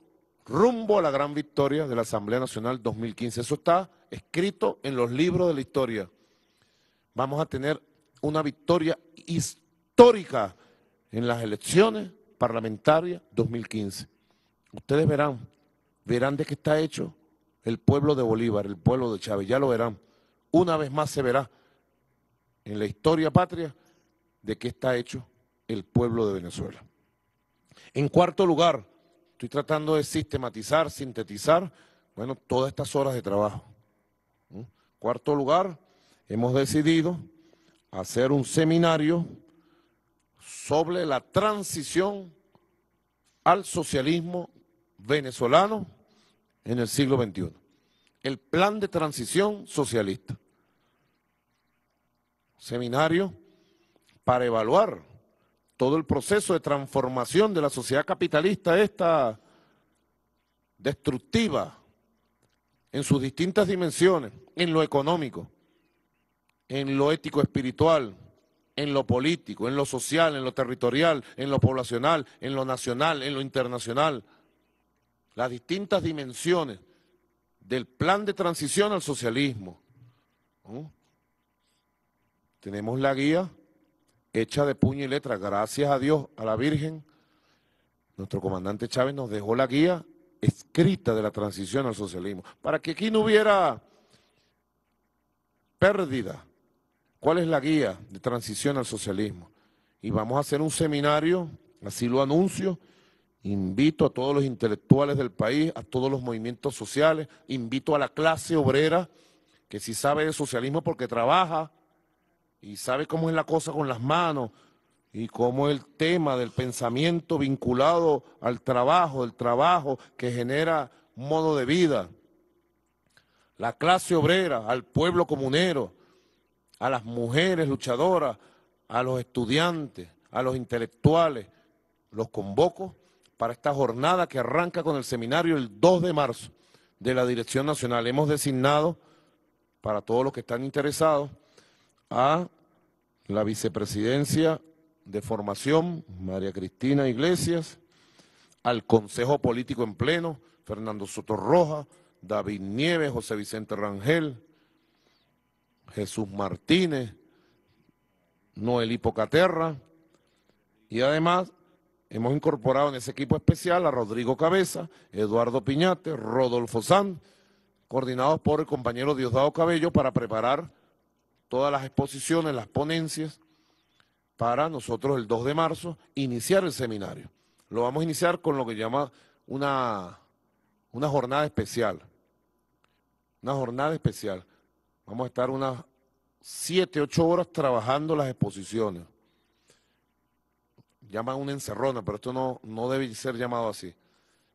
rumbo a la gran victoria de la Asamblea Nacional 2015. Eso está escrito en los libros de la historia. Vamos a tener una victoria histórica en las elecciones parlamentarias 2015. Ustedes verán, verán de qué está hecho el pueblo de Bolívar, el pueblo de Chávez, ya lo verán. Una vez más se verá en la historia patria de qué está hecho el pueblo de Venezuela. En cuarto lugar, estoy tratando de sistematizar, sintetizar, bueno, todas estas horas de trabajo. En ¿Mm? cuarto lugar, hemos decidido hacer un seminario sobre la transición al socialismo venezolano en el siglo XXI. El plan de transición socialista. Seminario para evaluar todo el proceso de transformación de la sociedad capitalista esta destructiva en sus distintas dimensiones, en lo económico, en lo ético-espiritual, en lo político, en lo social, en lo territorial, en lo poblacional, en lo nacional, en lo internacional las distintas dimensiones del plan de transición al socialismo. ¿Mm? Tenemos la guía hecha de puño y letra, gracias a Dios, a la Virgen. Nuestro comandante Chávez nos dejó la guía escrita de la transición al socialismo, para que aquí no hubiera pérdida. ¿Cuál es la guía de transición al socialismo? Y vamos a hacer un seminario, así lo anuncio, Invito a todos los intelectuales del país, a todos los movimientos sociales, invito a la clase obrera que si sabe de socialismo porque trabaja y sabe cómo es la cosa con las manos y cómo es el tema del pensamiento vinculado al trabajo, el trabajo que genera modo de vida. La clase obrera, al pueblo comunero, a las mujeres luchadoras, a los estudiantes, a los intelectuales, los convoco para esta jornada que arranca con el seminario el 2 de marzo de la Dirección Nacional. Hemos designado, para todos los que están interesados, a la Vicepresidencia de Formación, María Cristina Iglesias, al Consejo Político en Pleno, Fernando Roja, David Nieves, José Vicente Rangel, Jesús Martínez, Noel Hipocaterra, y además Hemos incorporado en ese equipo especial a Rodrigo Cabeza, Eduardo Piñate, Rodolfo San, coordinados por el compañero Diosdado Cabello para preparar todas las exposiciones, las ponencias, para nosotros el 2 de marzo iniciar el seminario. Lo vamos a iniciar con lo que llama una, una jornada especial. Una jornada especial. Vamos a estar unas 7, 8 horas trabajando las exposiciones llaman un encerrona, pero esto no, no debe ser llamado así.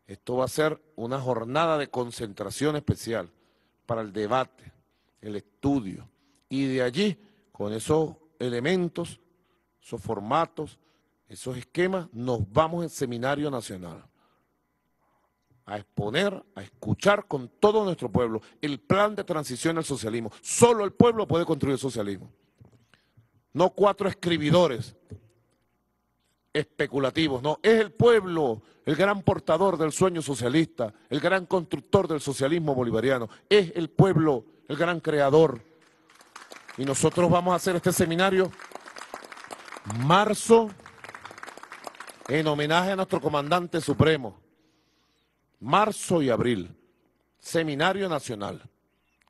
Esto va a ser una jornada de concentración especial para el debate, el estudio. Y de allí, con esos elementos, esos formatos, esos esquemas, nos vamos al Seminario Nacional a exponer, a escuchar con todo nuestro pueblo el plan de transición al socialismo. Solo el pueblo puede construir el socialismo. No cuatro escribidores especulativos, no, es el pueblo el gran portador del sueño socialista, el gran constructor del socialismo bolivariano, es el pueblo el gran creador. Y nosotros vamos a hacer este seminario marzo en homenaje a nuestro comandante supremo, marzo y abril, seminario nacional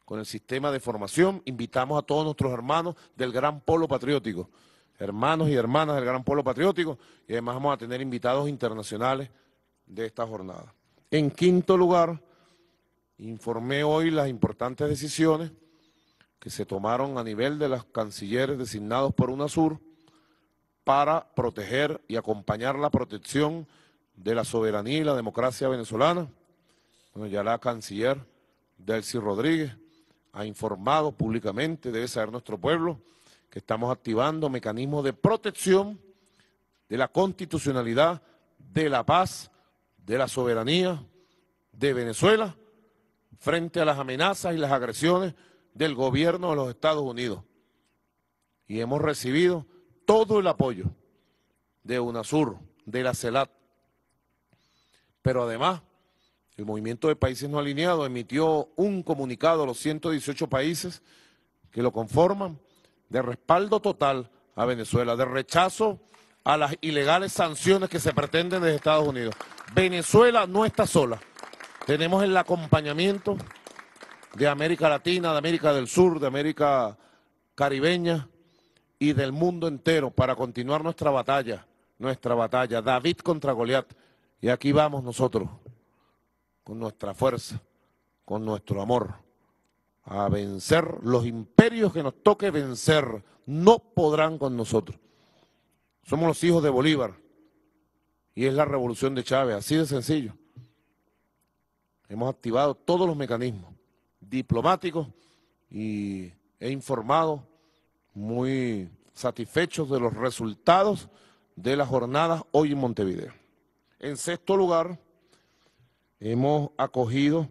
con el sistema de formación, invitamos a todos nuestros hermanos del gran polo patriótico hermanos y hermanas del gran pueblo patriótico y además vamos a tener invitados internacionales de esta jornada. En quinto lugar, informé hoy las importantes decisiones que se tomaron a nivel de los cancilleres designados por UNASUR para proteger y acompañar la protección de la soberanía y la democracia venezolana. Bueno, ya la canciller Delcy Rodríguez ha informado públicamente, debe saber nuestro pueblo, que estamos activando mecanismos de protección de la constitucionalidad, de la paz, de la soberanía de Venezuela frente a las amenazas y las agresiones del gobierno de los Estados Unidos. Y hemos recibido todo el apoyo de UNASUR, de la CELAT. Pero además, el Movimiento de Países No Alineados emitió un comunicado a los 118 países que lo conforman de respaldo total a Venezuela, de rechazo a las ilegales sanciones que se pretenden desde Estados Unidos. Venezuela no está sola. Tenemos el acompañamiento de América Latina, de América del Sur, de América Caribeña y del mundo entero para continuar nuestra batalla, nuestra batalla, David contra Goliat. Y aquí vamos nosotros, con nuestra fuerza, con nuestro amor a vencer los imperios que nos toque vencer, no podrán con nosotros. Somos los hijos de Bolívar y es la revolución de Chávez, así de sencillo. Hemos activado todos los mecanismos diplomáticos y he informado muy satisfechos de los resultados de las jornadas hoy en Montevideo. En sexto lugar, hemos acogido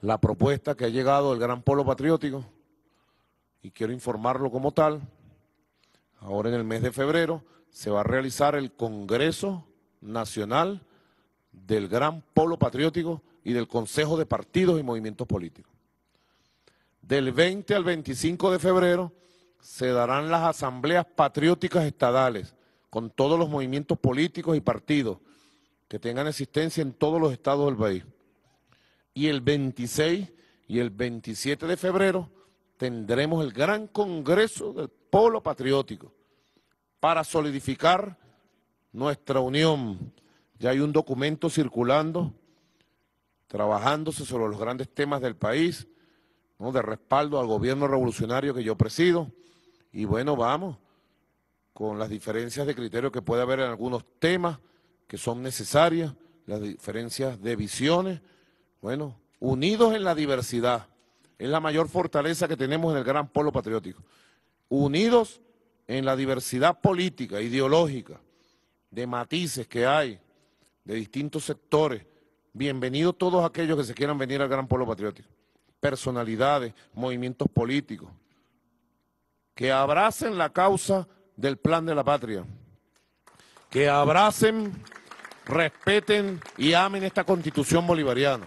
la propuesta que ha llegado del Gran Polo Patriótico y quiero informarlo como tal. Ahora en el mes de febrero se va a realizar el Congreso Nacional del Gran Polo Patriótico y del Consejo de Partidos y Movimientos Políticos. Del 20 al 25 de febrero se darán las asambleas patrióticas estadales con todos los movimientos políticos y partidos que tengan existencia en todos los estados del país y el 26 y el 27 de febrero tendremos el gran congreso del Polo Patriótico para solidificar nuestra unión. Ya hay un documento circulando, trabajándose sobre los grandes temas del país, ¿no? de respaldo al gobierno revolucionario que yo presido. Y bueno, vamos, con las diferencias de criterio que puede haber en algunos temas que son necesarias, las diferencias de visiones. Bueno, unidos en la diversidad. Es la mayor fortaleza que tenemos en el gran polo patriótico. Unidos en la diversidad política, ideológica, de matices que hay, de distintos sectores. Bienvenidos todos aquellos que se quieran venir al gran polo patriótico. Personalidades, movimientos políticos, que abracen la causa del plan de la patria, que abracen, respeten y amen esta constitución bolivariana.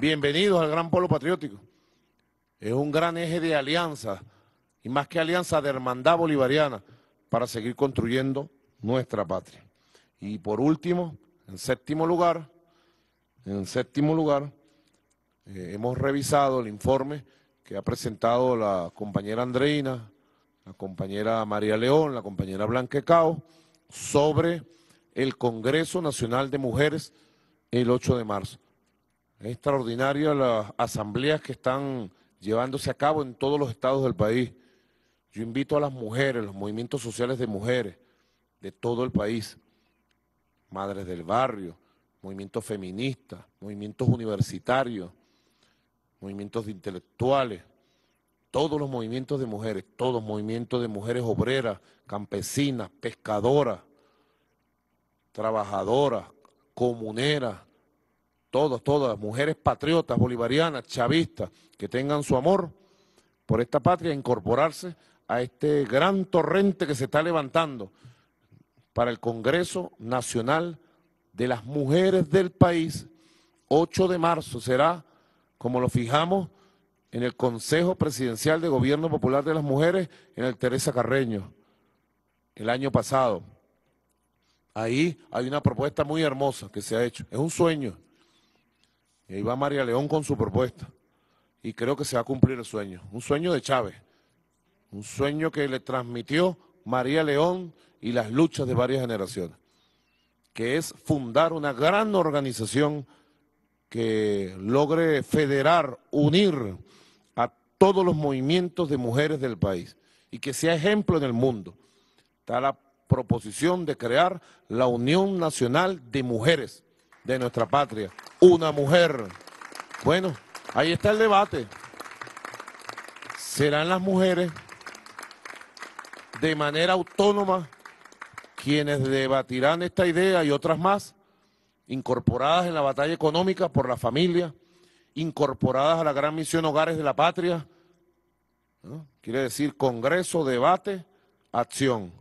Bienvenidos al Gran Polo Patriótico. Es un gran eje de alianza y más que alianza de hermandad bolivariana para seguir construyendo nuestra patria. Y por último, en séptimo lugar, en séptimo lugar, eh, hemos revisado el informe que ha presentado la compañera Andreina, la compañera María León, la compañera Blanquecao, sobre el Congreso Nacional de Mujeres el 8 de marzo. Es extraordinario las asambleas que están llevándose a cabo en todos los estados del país. Yo invito a las mujeres, los movimientos sociales de mujeres de todo el país, madres del barrio, movimientos feministas, movimientos universitarios, movimientos de intelectuales, todos los movimientos de mujeres, todos los movimientos de mujeres obreras, campesinas, pescadoras, trabajadoras, comuneras, todas, todas, mujeres patriotas, bolivarianas, chavistas, que tengan su amor por esta patria, incorporarse a este gran torrente que se está levantando para el Congreso Nacional de las Mujeres del país. 8 de marzo será, como lo fijamos, en el Consejo Presidencial de Gobierno Popular de las Mujeres, en el Teresa Carreño, el año pasado. Ahí hay una propuesta muy hermosa que se ha hecho. Es un sueño, y ahí va María León con su propuesta. Y creo que se va a cumplir el sueño. Un sueño de Chávez. Un sueño que le transmitió María León y las luchas de varias generaciones. Que es fundar una gran organización que logre federar, unir a todos los movimientos de mujeres del país y que sea ejemplo en el mundo. Está la proposición de crear la Unión Nacional de Mujeres de nuestra patria una mujer. Bueno, ahí está el debate. Serán las mujeres de manera autónoma quienes debatirán esta idea y otras más, incorporadas en la batalla económica por la familia, incorporadas a la gran misión Hogares de la Patria, quiere decir Congreso, debate, acción,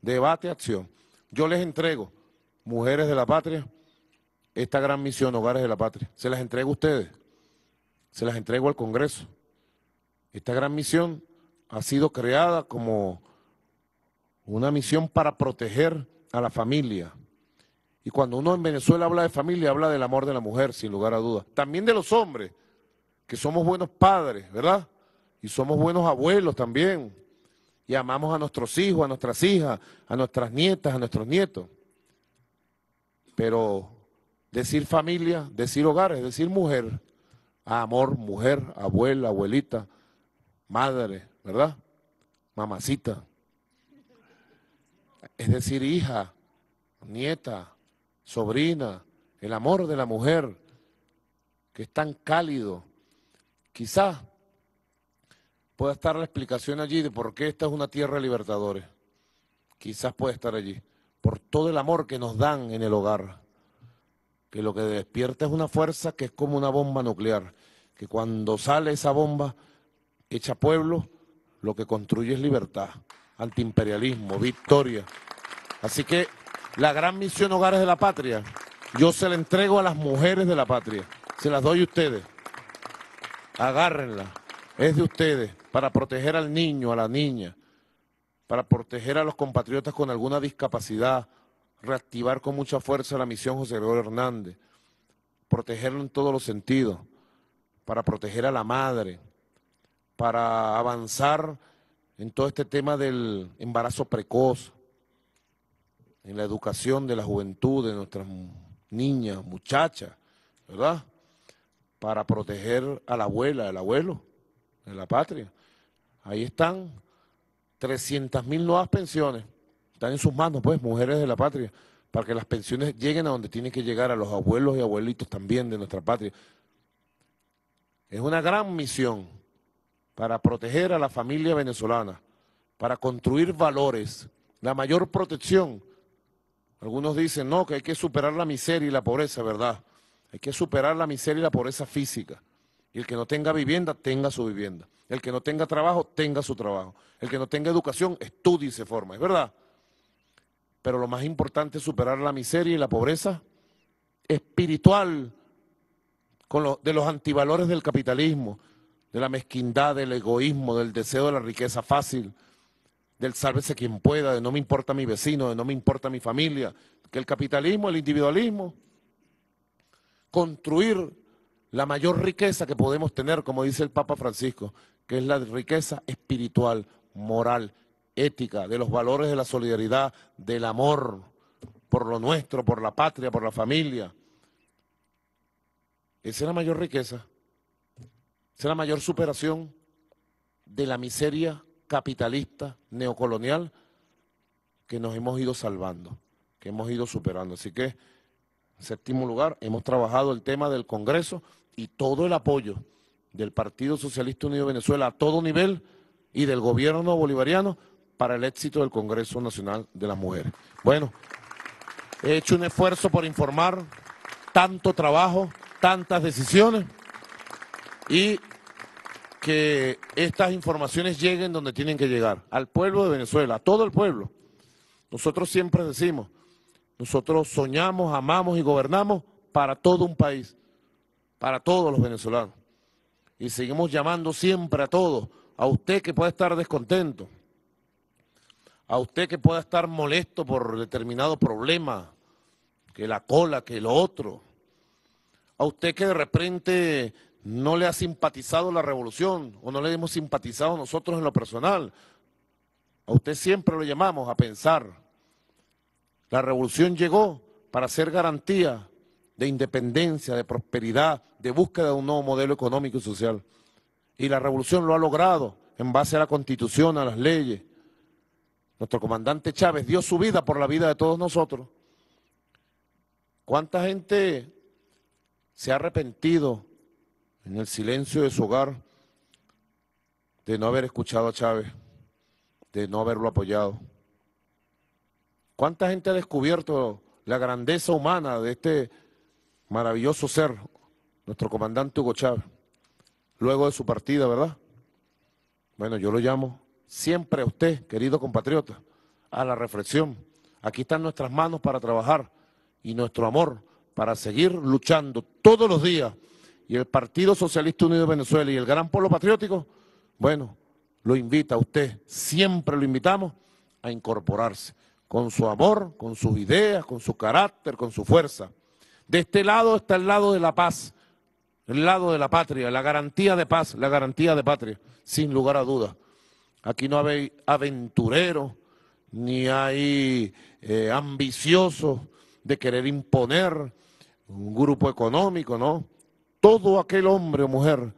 debate, acción. Yo les entrego, mujeres de la patria, esta gran misión, Hogares de la Patria. Se las entrego a ustedes, se las entrego al Congreso. Esta gran misión ha sido creada como una misión para proteger a la familia. Y cuando uno en Venezuela habla de familia, habla del amor de la mujer, sin lugar a dudas. También de los hombres, que somos buenos padres, ¿verdad? Y somos buenos abuelos también. Y amamos a nuestros hijos, a nuestras hijas, a nuestras nietas, a nuestros nietos. Pero decir familia, decir hogar, es decir mujer, ah, amor, mujer, abuela, abuelita, madre, ¿verdad? Mamacita. Es decir, hija, nieta, sobrina, el amor de la mujer, que es tan cálido. Quizás pueda estar la explicación allí de por qué esta es una tierra de libertadores. Quizás pueda estar allí, por todo el amor que nos dan en el hogar que lo que despierta es una fuerza que es como una bomba nuclear, que cuando sale esa bomba, echa pueblo, lo que construye es libertad, antiimperialismo, victoria. Así que la gran misión Hogares de la Patria, yo se la entrego a las mujeres de la patria, se las doy a ustedes. Agárrenla, es de ustedes, para proteger al niño, a la niña, para proteger a los compatriotas con alguna discapacidad reactivar con mucha fuerza la misión José Gregorio Hernández, protegerlo en todos los sentidos, para proteger a la madre, para avanzar en todo este tema del embarazo precoz, en la educación de la juventud, de nuestras niñas, muchachas, ¿verdad? Para proteger a la abuela, al abuelo, de la patria. Ahí están mil nuevas pensiones. Están en sus manos, pues, mujeres de la patria, para que las pensiones lleguen a donde tienen que llegar, a los abuelos y abuelitos también de nuestra patria. Es una gran misión para proteger a la familia venezolana, para construir valores, la mayor protección. Algunos dicen, no, que hay que superar la miseria y la pobreza, ¿verdad? Hay que superar la miseria y la pobreza física. Y el que no tenga vivienda, tenga su vivienda. El que no tenga trabajo, tenga su trabajo. El que no tenga educación, estudie y se forma. ¿Es verdad? pero lo más importante es superar la miseria y la pobreza espiritual con de los antivalores del capitalismo, de la mezquindad, del egoísmo, del deseo de la riqueza fácil, del sálvese quien pueda, de no me importa mi vecino, de no me importa mi familia, que el capitalismo, el individualismo, construir la mayor riqueza que podemos tener, como dice el Papa Francisco, que es la riqueza espiritual, moral, ética, de los valores de la solidaridad, del amor por lo nuestro, por la patria, por la familia. Esa es la mayor riqueza, esa es la mayor superación de la miseria capitalista neocolonial que nos hemos ido salvando, que hemos ido superando. Así que, en séptimo lugar, hemos trabajado el tema del Congreso y todo el apoyo del Partido Socialista Unido de Venezuela a todo nivel y del gobierno bolivariano para el éxito del Congreso Nacional de las Mujeres. Bueno, he hecho un esfuerzo por informar tanto trabajo, tantas decisiones y que estas informaciones lleguen donde tienen que llegar, al pueblo de Venezuela, a todo el pueblo. Nosotros siempre decimos, nosotros soñamos, amamos y gobernamos para todo un país, para todos los venezolanos. Y seguimos llamando siempre a todos, a usted que puede estar descontento, a usted que pueda estar molesto por determinado problema, que la cola, que lo otro, a usted que de repente no le ha simpatizado la revolución o no le hemos simpatizado nosotros en lo personal, a usted siempre lo llamamos a pensar. La revolución llegó para ser garantía de independencia, de prosperidad, de búsqueda de un nuevo modelo económico y social. Y la revolución lo ha logrado en base a la constitución, a las leyes, nuestro comandante Chávez dio su vida por la vida de todos nosotros. ¿Cuánta gente se ha arrepentido en el silencio de su hogar de no haber escuchado a Chávez, de no haberlo apoyado? ¿Cuánta gente ha descubierto la grandeza humana de este maravilloso ser, nuestro comandante Hugo Chávez, luego de su partida, verdad? Bueno, yo lo llamo siempre a usted, querido compatriota, a la reflexión. Aquí están nuestras manos para trabajar y nuestro amor para seguir luchando todos los días. Y el Partido Socialista Unido de Venezuela y el Gran Pueblo Patriótico, bueno, lo invita a usted, siempre lo invitamos a incorporarse con su amor, con sus ideas, con su carácter, con su fuerza. De este lado está el lado de la paz, el lado de la patria, la garantía de paz, la garantía de patria, sin lugar a dudas. Aquí no hay aventureros, ni hay eh, ambiciosos de querer imponer un grupo económico, ¿no? Todo aquel hombre o mujer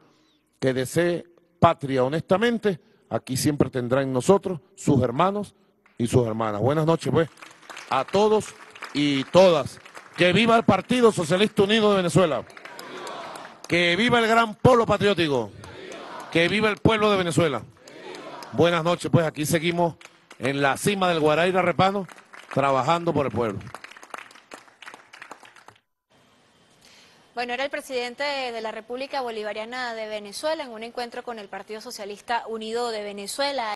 que desee patria honestamente, aquí siempre tendrá en nosotros sus hermanos y sus hermanas. Buenas noches, pues, a todos y todas. Que viva el Partido Socialista Unido de Venezuela. Que viva el gran polo patriótico. Que viva el pueblo de Venezuela. Buenas noches, pues aquí seguimos en la cima del Guaraira Repano, trabajando por el pueblo. Bueno, era el presidente de la República Bolivariana de Venezuela en un encuentro con el Partido Socialista Unido de Venezuela.